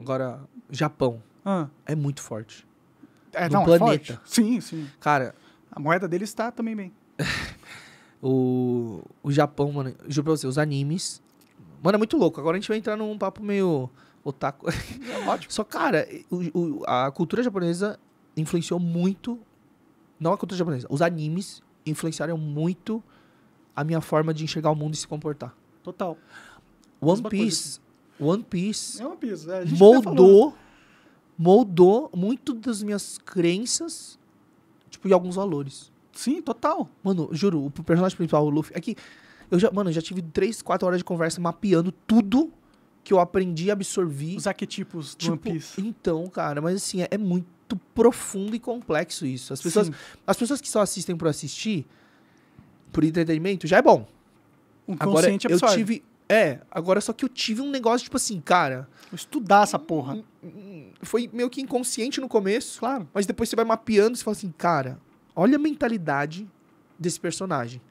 Agora, Japão. Ah. É muito forte. É, no não, planeta. É forte. Sim, sim. Cara. A moeda dele está também bem. o, o Japão, mano. Juro pra você, os animes. Mano, é muito louco. Agora a gente vai entrar num papo meio otaku. É, é ótimo. Só, cara, o, o, a cultura japonesa influenciou muito. Não a cultura japonesa. Os animes influenciaram muito a minha forma de enxergar o mundo e se comportar. Total. One Piece One Piece. É One Piece, é, moldou, moldou muito das minhas crenças, tipo, e alguns valores. Sim, total. Mano, juro, o personagem principal, o Luffy, é que eu já, mano, eu já tive 3, 4 horas de conversa mapeando tudo que eu aprendi, absorvi. Os arquetipos do tipo, One Piece. Então, cara, mas assim, é, é muito profundo e complexo isso. As pessoas, as pessoas que só assistem por assistir, por entretenimento, já é bom. Um Agora, eu absorve. tive é, agora só que eu tive um negócio, tipo assim, cara. Vou estudar essa porra. Hum, hum, hum, foi meio que inconsciente no começo. Claro. Mas depois você vai mapeando e fala assim, cara, olha a mentalidade desse personagem.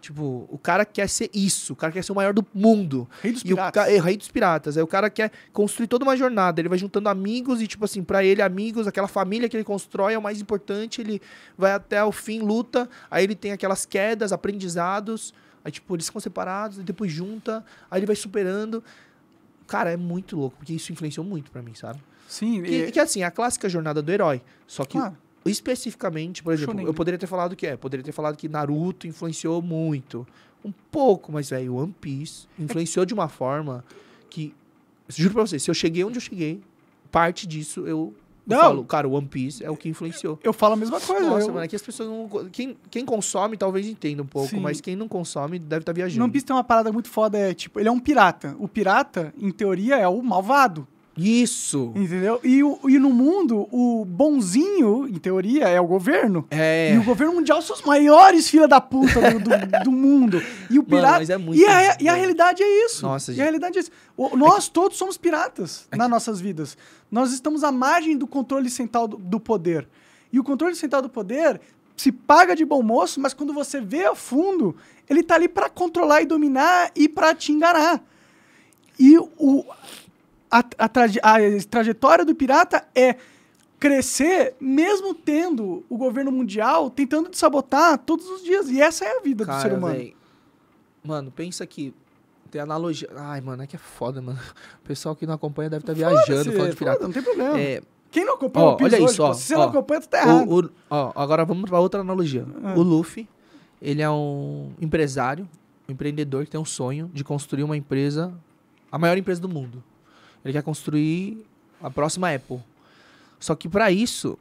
Tipo, o cara quer ser isso, o cara quer ser o maior do mundo. Rei dos e piratas. O, é, rei dos piratas. Aí o cara quer construir toda uma jornada. Ele vai juntando amigos e, tipo assim, para ele, amigos, aquela família que ele constrói é o mais importante. Ele vai até o fim, luta. Aí ele tem aquelas quedas, aprendizados. Aí, tipo, eles ficam separados, depois junta, aí ele vai superando. Cara, é muito louco, porque isso influenciou muito para mim, sabe? Sim. Que, e... É. que assim, a clássica jornada do herói. Só que especificamente, por exemplo, Shonen. eu poderia ter falado que é, poderia ter falado que Naruto influenciou muito. Um pouco, mas, velho, One Piece é influenciou é... de uma forma que. Juro pra vocês, se eu cheguei onde eu cheguei, parte disso eu não. Eu falo, cara, One Piece é o que influenciou. Eu, eu falo a mesma coisa. Nossa, eu... mano, é as pessoas não. Quem, quem consome talvez entenda um pouco, Sim. mas quem não consome deve estar tá viajando. One Piece tem uma parada muito foda, é tipo, ele é um pirata. O pirata, em teoria, é o malvado. Isso. Entendeu? E, e no mundo, o bonzinho, em teoria, é o governo. É. E o governo mundial são os maiores filha da puta do, do, do mundo. E o pirata. Mano, mas é muito e, a, e a realidade é isso. Nossa, e gente. a realidade é isso. O, é nós é... todos somos piratas é... nas nossas vidas. Nós estamos à margem do controle central do, do poder. E o controle central do poder se paga de bom moço, mas quando você vê a fundo, ele tá ali para controlar e dominar e para te enganar. E o, a, a, a trajetória do pirata é crescer, mesmo tendo o governo mundial tentando te sabotar todos os dias. E essa é a vida Cara, do ser humano. Véi. Mano, pensa que tem analogia. Ai, mano, é que é foda, mano. O pessoal que não acompanha deve estar tá viajando falando de pirata. não tem problema. É... Quem não acompanha o olha isso, hoje, ó, se você ó, não acompanha, tu tá errado. O, o, ó, agora vamos pra outra analogia. Ah. O Luffy, ele é um empresário, um empreendedor que tem um sonho de construir uma empresa, a maior empresa do mundo. Ele quer construir a próxima Apple. Só que para isso,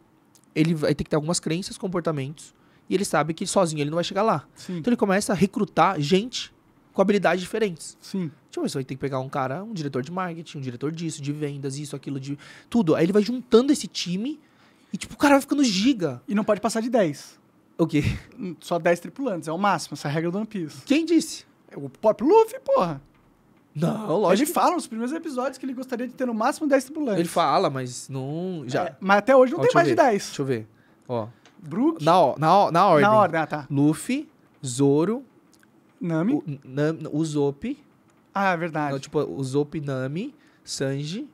ele vai ter que ter algumas crenças, comportamentos, e ele sabe que sozinho ele não vai chegar lá. Sim. Então ele começa a recrutar gente com habilidades diferentes. Sim. Tipo, você vai ter que pegar um cara, um diretor de marketing, um diretor disso, de vendas, isso, aquilo, de tudo. Aí ele vai juntando esse time e, tipo, o cara vai ficando giga. E não pode passar de 10. O quê? Só 10 tripulantes, é o máximo, essa é a regra do One Piece. Quem disse? É o próprio Luffy, porra. Não, lógico. Ele fala nos primeiros episódios que ele gostaria de ter no máximo 10 tripulantes. Ele fala, mas não. Já. É, mas até hoje não Ó, tem mais ver. de 10. Deixa eu ver. Ó. Brook. Na, na, na, ordem. Na ordem, ah, tá. Luffy, Zoro. Nami. O, Usopp. Ah, é verdade. Não, tipo, Usopp, Nami, Sanji.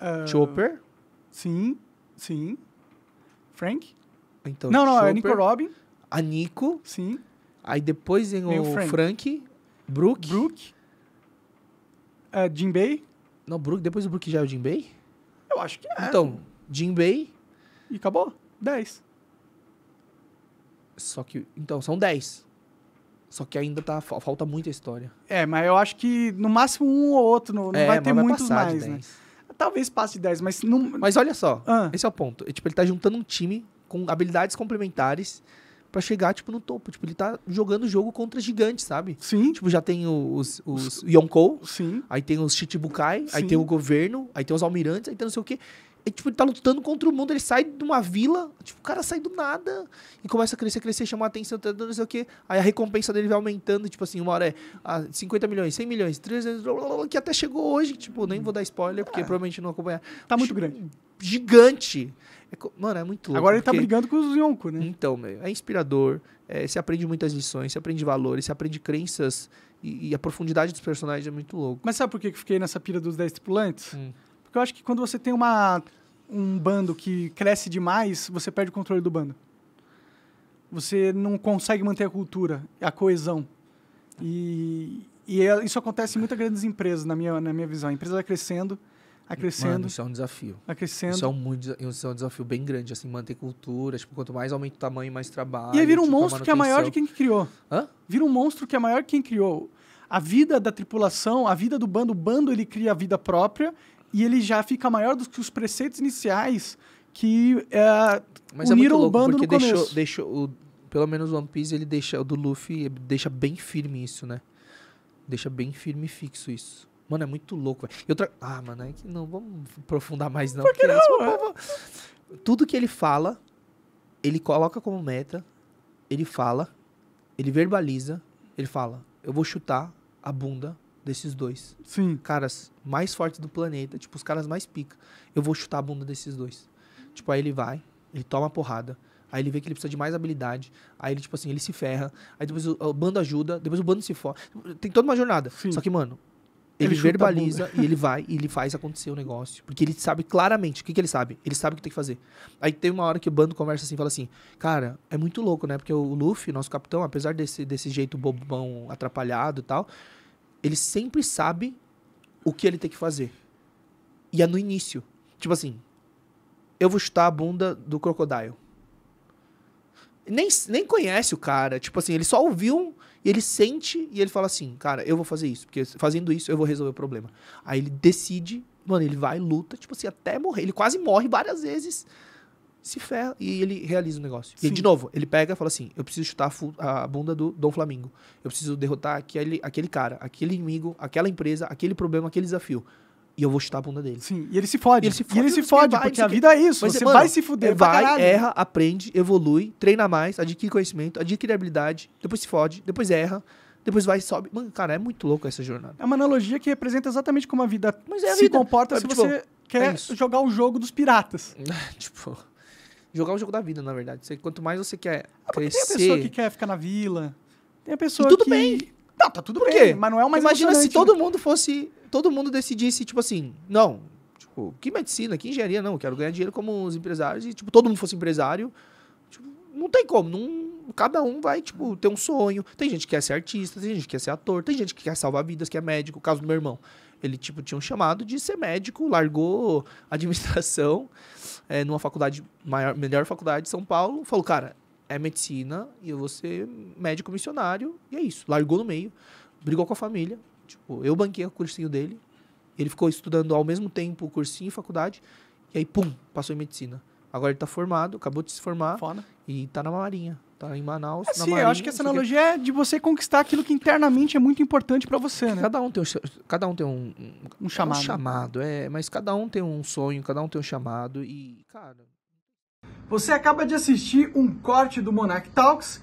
Uh, Chopper. Sim, sim. Frank. Então, não, não, é Nico Robin. A Nico. Sim. Aí depois vem, vem o, o Frank. Frank. Brook. Brook. É, Jinbei? Não, Brook, depois do Brook já é o Jinbei? Eu acho que é. Então, Jinbei. E acabou? 10. Só que. Então, são 10. Só que ainda tá, falta muita história. É, mas eu acho que no máximo um ou outro. Não, é, vai ter vai muitos mais, né? Talvez passe de 10, mas não. Mas olha só, ah. esse é o ponto. É, tipo, ele tá juntando um time com habilidades complementares para chegar, tipo, no topo. Tipo, ele tá jogando o jogo contra gigantes, sabe? Sim. Tipo, já tem os, os, os Yonkou. Sim. Aí tem os Chichibukai. Sim. Aí tem o governo. Aí tem os almirantes. Aí tem não sei o quê. E, tipo, ele tá lutando contra o mundo. Ele sai de uma vila. Tipo, o cara sai do nada. E começa a crescer, crescer, chamar atenção, tá, tá, não sei o quê. Aí a recompensa dele vai aumentando. Tipo assim, uma hora é ah, 50 milhões, 100 milhões, 300... Blá, blá, blá, que até chegou hoje. Tipo, nem vou dar spoiler, porque é. provavelmente não acompanhar. Tá muito grande. Gigante. É, mano, é muito louco. Agora ele tá brigando com os Yonko, né? Então, meu, é inspirador. É, você aprende muitas lições, você aprende valores, você aprende crenças. E, e a profundidade dos personagens é muito louco. Mas sabe por que eu fiquei nessa pira dos 10 tripulantes? Hum. Porque eu acho que quando você tem uma, um bando que cresce demais, você perde o controle do bando. Você não consegue manter a cultura, a coesão. E, e é, isso acontece em muitas grandes empresas, na minha, na minha visão. A empresa vai crescendo, Acrescendo. Mano, isso é um desafio. Acrescendo. Isso é um, muito, isso é um desafio bem grande, assim, manter cultura. Tipo, quanto mais aumenta o tamanho, mais trabalho. E aí vira um tipo, monstro que é maior de quem criou. Hã? Vira um monstro que é maior de quem criou. A vida da tripulação, a vida do bando, o bando ele cria a vida própria e ele já fica maior do que os preceitos iniciais que é, Mas é uniram é louco, o bando porque no deixou, começo. Deixou, o, pelo menos o One Piece, ele deixa, o do Luffy, deixa bem firme isso, né? Deixa bem firme e fixo isso. Mano, é muito louco, velho. Tra... Ah, mano, é que não, vamos aprofundar mais não. Por que não? Isso, é Tudo que ele fala, ele coloca como meta, ele fala, ele verbaliza, ele fala, eu vou chutar a bunda desses dois. Sim. Caras mais fortes do planeta, tipo, os caras mais pica. Eu vou chutar a bunda desses dois. Tipo, aí ele vai, ele toma a porrada, Aí ele vê que ele precisa de mais habilidade. Aí ele, tipo assim, ele se ferra. Aí depois o, o bando ajuda. Depois o bando se for. Tem toda uma jornada. Sim. Só que, mano, ele, ele verbaliza e ele vai e ele faz acontecer o negócio. Porque ele sabe claramente. O que, que ele sabe? Ele sabe o que tem que fazer. Aí tem uma hora que o bando conversa assim fala assim: Cara, é muito louco, né? Porque o Luffy, nosso capitão, apesar desse, desse jeito bobão, atrapalhado e tal, ele sempre sabe o que ele tem que fazer. E é no início. Tipo assim, eu vou chutar a bunda do Crocodile nem, nem conhece o cara. Tipo assim, ele só ouviu e ele sente e ele fala assim, cara, eu vou fazer isso, porque fazendo isso eu vou resolver o problema. Aí ele decide, mano, ele vai, luta, tipo assim, até morrer. Ele quase morre várias vezes, se ferra e ele realiza o negócio. Sim. E de novo, ele pega e fala assim: eu preciso chutar a, a bunda do Dom Flamingo. Eu preciso derrotar aquele, aquele cara, aquele inimigo, aquela empresa, aquele problema, aquele desafio e eu vou chutar a bunda dele. Sim, e ele se fode. E ele se fode, ele se fode vai, porque a vida é isso. Mas, você mano, vai se fuder, é vai, erra, aprende, evolui, treina mais, adquire conhecimento, adquire habilidade, depois se fode, depois erra, depois vai e sobe. Mano, cara, é muito louco essa jornada. É uma analogia que representa exatamente como a vida Mas é a se vida. comporta Mas, é, se tipo, você é quer é jogar o jogo dos piratas. tipo, jogar o jogo da vida, na verdade. Você, quanto mais você quer ah, crescer... Tem a pessoa que quer ficar na vila, tem a pessoa e tudo que... tudo bem. Não, tá tudo Por bem, mas não é uma Imagina se todo né? mundo fosse todo mundo decidisse, tipo assim, não, tipo, que medicina, que engenharia, não, quero ganhar dinheiro como os empresários, e, tipo, todo mundo fosse empresário, tipo, não tem como, não, cada um vai, tipo, ter um sonho. Tem gente que quer ser artista, tem gente que quer ser ator, tem gente que quer salvar vidas, que é médico, o caso do meu irmão. Ele, tipo, tinha um chamado de ser médico, largou administração é, numa faculdade, maior, melhor faculdade de São Paulo, falou, cara, é medicina e eu vou ser médico missionário, e é isso. Largou no meio, brigou com a família, Tipo, eu banquei o cursinho dele, ele ficou estudando ao mesmo tempo cursinho e faculdade, e aí, pum, passou em medicina. Agora ele tá formado, acabou de se formar Foda. e tá na Marinha. Tá em Manaus, é, sim, Marinha, eu acho que essa analogia que... é de você conquistar aquilo que internamente é muito importante para você, né? Cada um tem um, cada um, tem um, um, é chamado. um chamado, é. Mas cada um tem um sonho, cada um tem um chamado e, cara... Você acaba de assistir um corte do Monarch Talks